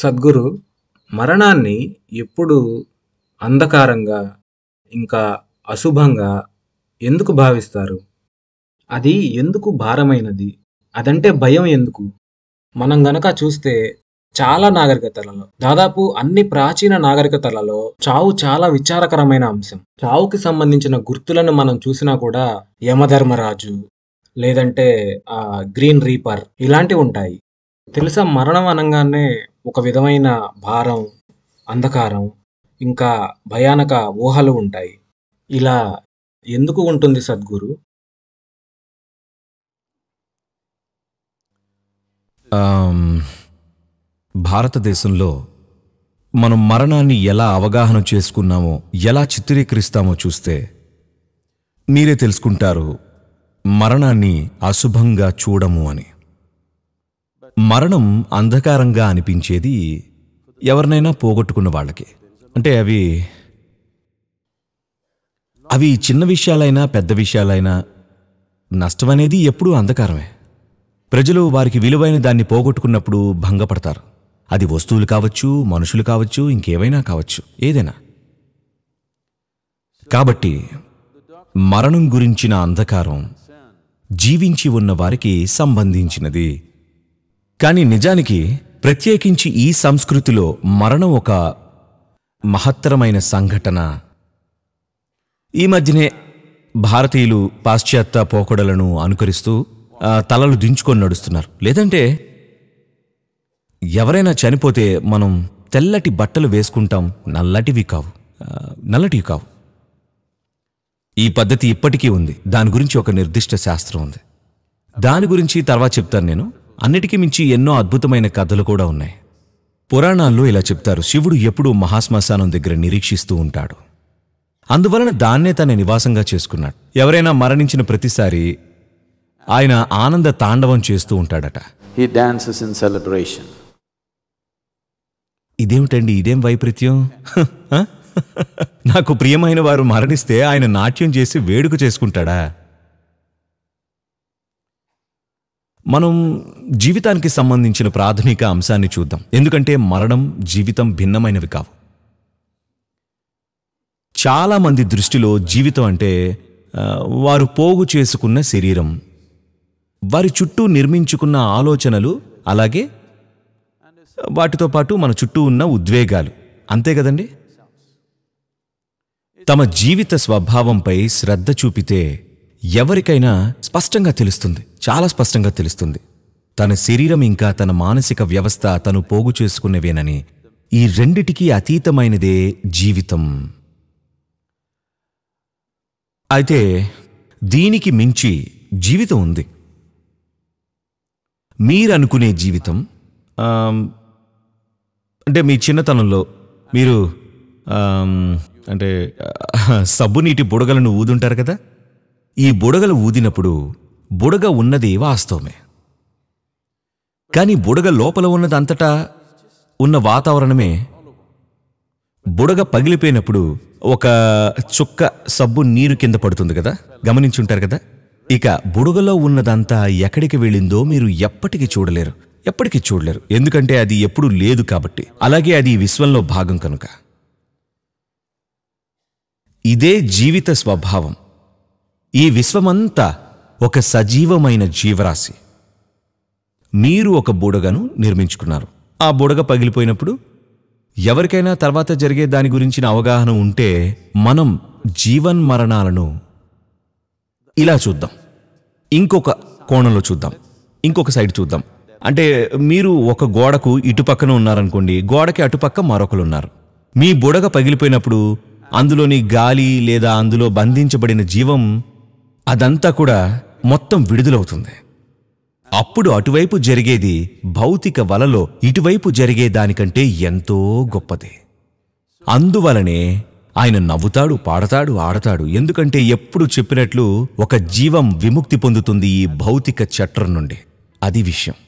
సద్గురు మరణాన్ని ఎప్పుడు అంధకారంగా ఇంకా అశుభంగా ఎందుకు భావిస్తారు అది ఎందుకు భారమైనది అదంటే భయం ఎందుకు మనం గనక చూస్తే చాలా నాగరికతలలో దాదాపు అన్ని ప్రాచీన నాగరికతలలో చావు చాలా విచారకరమైన అంశం చావుకి సంబంధించిన గుర్తులను మనం చూసినా కూడా యమధర్మరాజు లేదంటే ఆ గ్రీన్ రీపర్ ఇలాంటివి ఉంటాయి తెలుసా మరణం అనగానే ఒక విధమైన భారం అంధకారం ఇంకా భయానక ఊహలు ఉంటాయి ఇలా ఎందుకు ఉంటుంది సద్గురు భారతదేశంలో మనం మరణాన్ని ఎలా అవగాహన చేసుకున్నామో ఎలా చిత్రీకరిస్తామో చూస్తే మీరే తెలుసుకుంటారు మరణాన్ని అశుభంగా చూడము అని మరణం అంధకారంగా అనిపించేది ఎవరినైనా పోగొట్టుకున్న వాళ్ళకి అంటే అవి అవి చిన్న విషయాలైనా పెద్ద విషయాలైనా నష్టం అనేది ఎప్పుడూ అంధకారమే ప్రజలు వారికి విలువైన దాన్ని పోగొట్టుకున్నప్పుడు భంగపడతారు అది వస్తువులు కావచ్చు మనుషులు కావచ్చు ఇంకేవైనా కావచ్చు ఏదైనా కాబట్టి మరణం గురించిన అంధకారం జీవించి ఉన్న వారికి సంబంధించినది కానీ నిజానికి ప్రత్యేకించి ఈ సంస్కృతిలో మరణం ఒక మహత్తరమైన సంఘటన ఈ మధ్యనే భారతీయులు పాశ్చాత్య పోకడలను అనుకరిస్తూ తలలు దించుకొని నడుస్తున్నారు లేదంటే ఎవరైనా చనిపోతే మనం తెల్లటి బట్టలు వేసుకుంటాం నల్లటివి కావు నల్లటివి కావు ఈ పద్ధతి ఇప్పటికీ ఉంది దాని గురించి ఒక నిర్దిష్ట శాస్త్రం ఉంది దాని గురించి తర్వాత చెప్తాను నేను అన్నిటికీ మించి ఎన్నో అద్భుతమైన కథలు కూడా ఉన్నాయి పురాణాల్లో ఇలా చెప్తారు శివుడు ఎప్పుడూ మహాశ్మశానం దగ్గర నిరీక్షిస్తూ ఉంటాడు అందువలన దాన్నే తన నివాసంగా చేసుకున్నాడు ఎవరైనా మరణించిన ప్రతిసారి ఆయన ఆనంద తాండవం చేస్తూ ఉంటాడట హీ డాన్సెస్ ఇన్ సెలబ్రేషన్ ఇదేమిటండి ఇదేం వైపరీత్యం నాకు ప్రియమైన వారు మరణిస్తే ఆయన నాట్యం చేసి వేడుక చేసుకుంటాడా మనం జీవితానికి సంబంధించిన ప్రాథమిక అంశాన్ని చూద్దాం ఎందుకంటే మరణం జీవితం భిన్నమైనవి కావు చాలామంది దృష్టిలో జీవితం అంటే వారు పోగు చేసుకున్న శరీరం వారి చుట్టూ నిర్మించుకున్న ఆలోచనలు అలాగే వాటితో పాటు మన చుట్టూ ఉన్న ఉద్వేగాలు అంతే కదండి తమ జీవిత స్వభావంపై శ్రద్ధ చూపితే ఎవరికైనా స్పష్టంగా తెలుస్తుంది చాలా స్పష్టంగా తెలుస్తుంది తన శరీరం ఇంకా తన మానసిక వ్యవస్థ తను పోగు చేసుకునేవేనని ఈ రెండిటికీ అతీతమైనదే జీవితం అయితే దీనికి మించి జీవితం ఉంది మీరనుకునే జీవితం అంటే మీ చిన్నతనంలో మీరు అంటే సబ్బునీటి బుడగలను ఊదుంటారు కదా ఈ బుడగలు ఊదినప్పుడు బుడగ ఉన్నది వాస్తవమే కానీ బుడగ లోపల ఉన్నదంతటా ఉన్న వాతావరణమే బుడగ పగిలిపోయినప్పుడు ఒక చుక్క సబ్బు నీరు కింద పడుతుంది కదా గమనించుంటారు కదా ఇక బుడగలో ఉన్నదంతా ఎక్కడికి వెళ్ళిందో మీరు ఎప్పటికీ చూడలేరు ఎప్పటికీ చూడలేరు ఎందుకంటే అది ఎప్పుడు లేదు కాబట్టి అలాగే అది విశ్వంలో భాగం కనుక ఇదే జీవిత స్వభావం ఈ విశ్వమంతా ఒక సజీవమైన జీవరాశి మీరు ఒక బుడగను నిర్మించుకున్నారు ఆ బుడగ పగిలిపోయినప్పుడు ఎవరికైనా తర్వాత జరిగే దాని గురించిన అవగాహన ఉంటే మనం జీవన్ మరణాలను ఇలా చూద్దాం ఇంకొక కోణంలో చూద్దాం ఇంకొక సైడ్ చూద్దాం అంటే మీరు ఒక గోడకు ఇటుపక్కన ఉన్నారనుకోండి గోడకి అటుపక్క మరొకరు ఉన్నారు మీ బుడగ పగిలిపోయినప్పుడు అందులోని గాలి లేదా అందులో బంధించబడిన జీవం అదంతా కూడా మొత్తం విడుదలవుతుంది అప్పుడు అటువైపు జరిగేది భౌతిక వలలో ఇటువైపు జరిగే దానికంటే ఎంతో గొప్పది అందువలనే ఆయన నవ్వుతాడు పాడతాడు ఆడతాడు ఎందుకంటే ఎప్పుడు చెప్పినట్లు ఒక జీవం విముక్తి పొందుతుంది ఈ భౌతిక చట్రం నుండి అది విషయం